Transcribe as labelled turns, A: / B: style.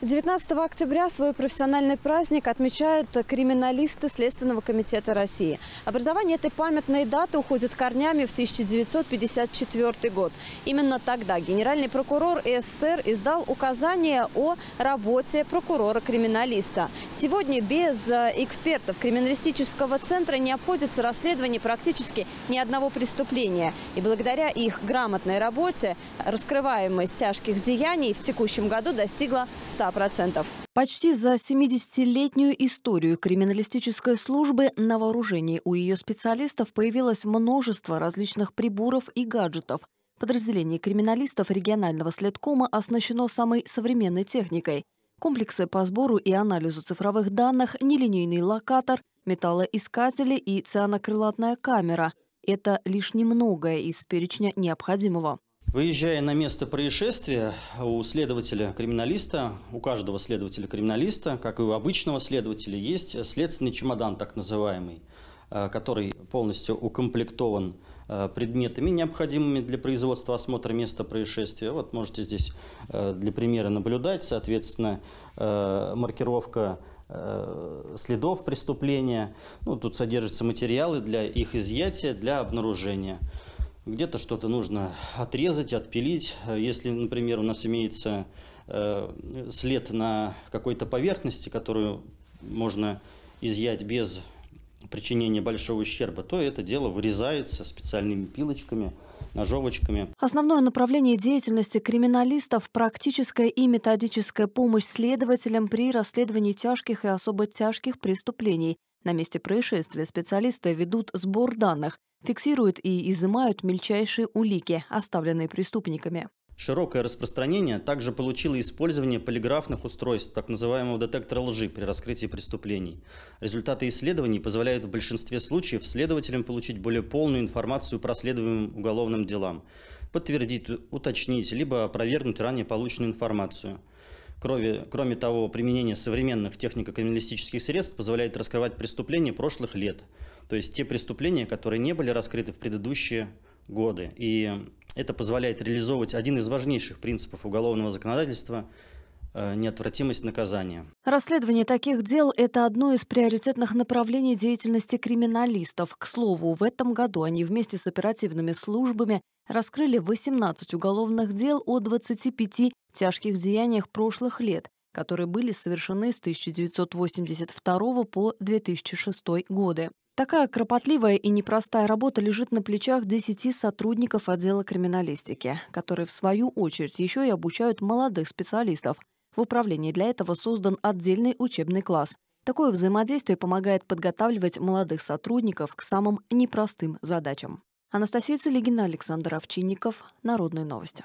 A: 19 октября свой профессиональный праздник отмечают криминалисты Следственного комитета России. Образование этой памятной даты уходит корнями в 1954 год. Именно тогда генеральный прокурор СССР издал указание о работе прокурора-криминалиста. Сегодня без э, экспертов криминалистического центра не обходится расследование практически ни одного преступления. И благодаря их грамотной работе раскрываемость тяжких деяний в текущем году достигла 100 100%. Почти за 70-летнюю историю криминалистической службы на вооружении у ее специалистов появилось множество различных приборов и гаджетов. Подразделение криминалистов регионального следкома оснащено самой современной техникой. Комплексы по сбору и анализу цифровых данных, нелинейный локатор, металлоискатели и цианокрылатная камера – это лишь немногое из перечня необходимого.
B: Выезжая на место происшествия, у следователя-криминалиста, у каждого следователя-криминалиста, как и у обычного следователя, есть следственный чемодан, так называемый, э, который полностью укомплектован э, предметами, необходимыми для производства осмотра места происшествия. Вот можете здесь э, для примера наблюдать, соответственно, маркировка следов преступления. Ну, тут содержатся материалы для их изъятия, для обнаружения где-то что-то нужно отрезать, отпилить. Э, если, например, у нас имеется э, след на какой-то поверхности, которую можно изъять без причинения большого ущерба, то это дело вырезается специальными пилочками, ножовочками.
A: Основное направление деятельности криминалистов – практическая и методическая помощь следователям при расследовании тяжких и особо тяжких преступлений. На месте происшествия специалисты ведут сбор данных, фиксируют и изымают мельчайшие улики, оставленные преступниками.
B: Широкое распространение также получило использование полиграфных устройств, так называемого детектора лжи при раскрытии преступлений. Результаты исследований позволяют в большинстве случаев следователям получить более полную информацию по расследуемым уголовным делам, подтвердить, уточнить, либо опровергнуть ранее полученную информацию. Кроме, кроме того, применение современных технико-криминалистических средств позволяет раскрывать преступления прошлых лет, то есть те преступления, которые не были раскрыты в предыдущие годы. И это позволяет реализовывать один из важнейших принципов уголовного законодательства – Э, неотвратимость наказания.
A: Расследование таких дел – это одно из приоритетных направлений деятельности криминалистов. К слову, в этом году они вместе с оперативными службами раскрыли 18 уголовных дел о 25 тяжких деяниях прошлых лет, которые были совершены с 1982 по 2006 годы. Такая кропотливая и непростая работа лежит на плечах 10 сотрудников отдела криминалистики, которые, в свою очередь, еще и обучают молодых специалистов – в управлении для этого создан отдельный учебный класс. Такое взаимодействие помогает подготавливать молодых сотрудников к самым непростым задачам. Анастасия Целегина, Александр Овчинников. Народные новости.